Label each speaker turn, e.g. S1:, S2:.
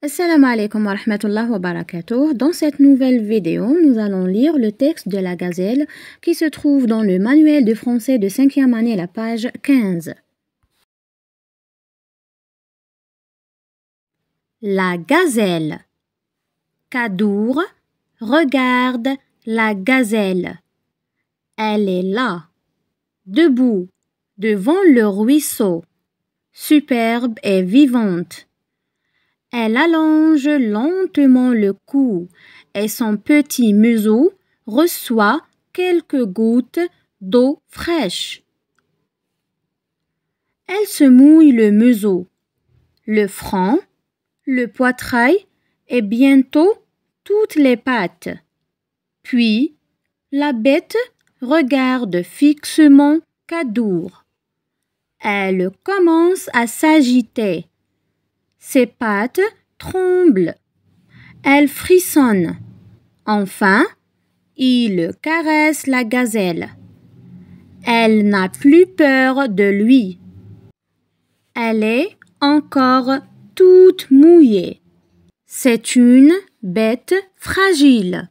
S1: Assalamu alaikum wa wa barakatuh. Dans cette nouvelle vidéo, nous allons lire le texte de la gazelle qui se trouve dans le manuel de français de 5e année, la page 15. La gazelle. Kadour regarde la gazelle. Elle est là, debout, devant le ruisseau, superbe et vivante. Elle allonge lentement le cou et son petit museau reçoit quelques gouttes d'eau fraîche. Elle se mouille le museau, le front, le poitrail et bientôt toutes les pattes. Puis, la bête regarde fixement Cadour. Elle commence à s'agiter. Ses pattes tremblent. Elle frissonne. Enfin, il caresse la gazelle. Elle n'a plus peur de lui. Elle est encore toute mouillée. C'est une bête fragile.